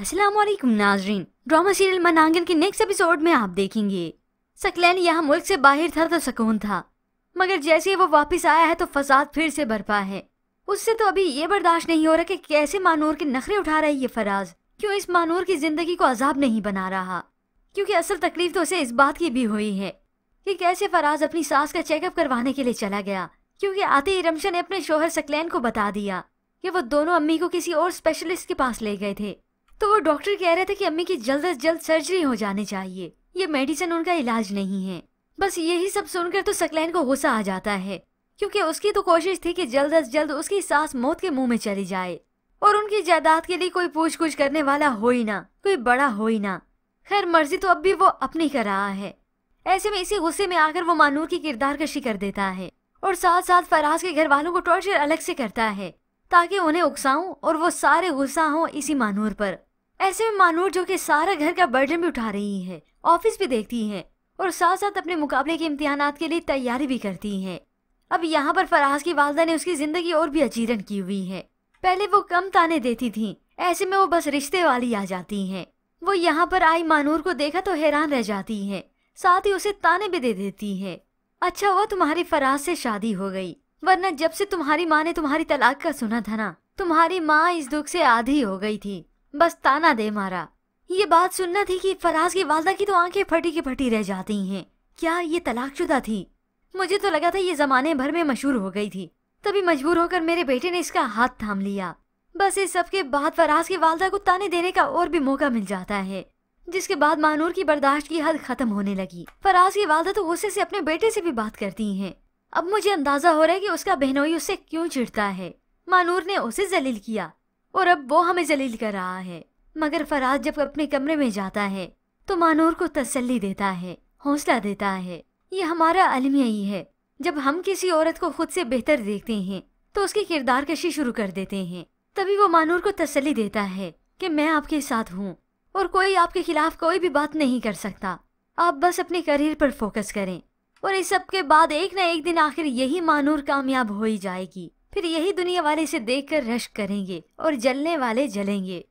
अस्सलाम वालेकुम नाजरीन ड्रामा सीरियल मनांगन के नेक्स्ट एपिसोड में आप देखेंगे सकलैन यहाँ मुल्क से बाहर था तो सुकून था मगर जैसे ही वो वापस आया है तो फसाद फिर से बरपा है उससे तो अभी ये बर्दाश्त नहीं हो रहा कि कैसे मानूर के नखरे उठा रही है ये फराज क्यों इस मानूर की जिंदगी को अजाब नहीं बना रहा क्योंकि असल तकलीफ तो उसे इस बात की भी हुई है कि कैसे फराज अपनी सास का चेकअप करवाने के लिए चला गया क्योंकि आते ही रमशा ने अपने शोहर सकलैन को बता दिया कि वो दोनों अम्मी को किसी और स्पेशलिस्ट के पास ले गए थे तो वो डॉक्टर कह रहे थे कि अम्मी की जल्द अज जल्द सर्जरी हो जानी चाहिए ये मेडिसिन उनका इलाज नहीं है बस यही सब सुनकर तो सकलैन को गुस्सा आ जाता है क्योंकि उसकी तो कोशिश थी कि जल्द अज जल्द उसकी सास मौत के मुंह में चली जाए और उनकी जायदाद के लिए कोई पूछ कुछ करने वाला हो ही ना कोई बड़ा हो ही ना खैर मर्जी तो अब भी वो अपनी कर रहा है ऐसे में इसी गुस्से में आकर वो मानूर की किरदार कशी कर देता है और साथ साथ फराज के घर वालों को टॉर्चर अलग से करता है ताकि उन्हें उकसाऊं और वो सारे गुस्सा हों इसी मानूर पर ऐसे में मानूर जो कि सारा घर का बर्डन भी उठा रही है ऑफिस भी देखती है और साथ साथ अपने मुकाबले के इम्तहान के लिए तैयारी भी करती है अब यहाँ पर फराज की वालदा ने उसकी ज़िंदगी और भी अचीरन की हुई है पहले वो कम ताने देती थी ऐसे में वो बस रिश्ते वाली आ जाती हैं वो यहाँ पर आई मानूर को देखा तो हैरान रह जाती है साथ ही उसे ताने भी दे देती है अच्छा वो तुम्हारी फराज से शादी हो गई वरना जब से तुम्हारी माँ ने तुम्हारी तलाक का सुना था ना तुम्हारी माँ इस दुख से आधी हो गई थी बस ताना दे मारा ये बात सुनना थी कि फराज की वालदा की तो आंखें फटी की फटी रह जाती हैं क्या ये तलाकशुदा थी मुझे तो लगा था ये जमाने भर में मशहूर हो गई थी तभी मजबूर होकर मेरे बेटे ने इसका हाथ थाम लिया बस इस सब के बाद फराज की वालदा को ताने देने का और भी मौका मिल जाता है जिसके बाद मानूर की बर्दाश्त की हद खत्म होने लगी फराज की वालदा तो गुस्से से अपने बेटे से भी बात करती हैं अब मुझे अंदाजा हो रहा है कि उसका बहनोई उससे क्यों चिढ़ता है मानूर ने उसे जलील किया और अब वो हमें जलील कर रहा है मगर फराज जब अपने कमरे में जाता है तो मानूर को तसल्ली देता है हौसला देता है ये हमारा अलमिया ही है जब हम किसी औरत को खुद से बेहतर देखते हैं तो उसकी किरदार कशी शुरू कर देते हैं तभी वो मानूर को तसल्ली देता है कि मैं आपके साथ हूँ और कोई आपके खिलाफ कोई भी बात नहीं कर सकता आप बस अपने करियर पर फोकस करें और इस सब के बाद एक न एक दिन आखिर यही मानूर कामयाब हो ही जाएगी फिर यही दुनिया वाले इसे देखकर रश करेंगे और जलने वाले जलेंगे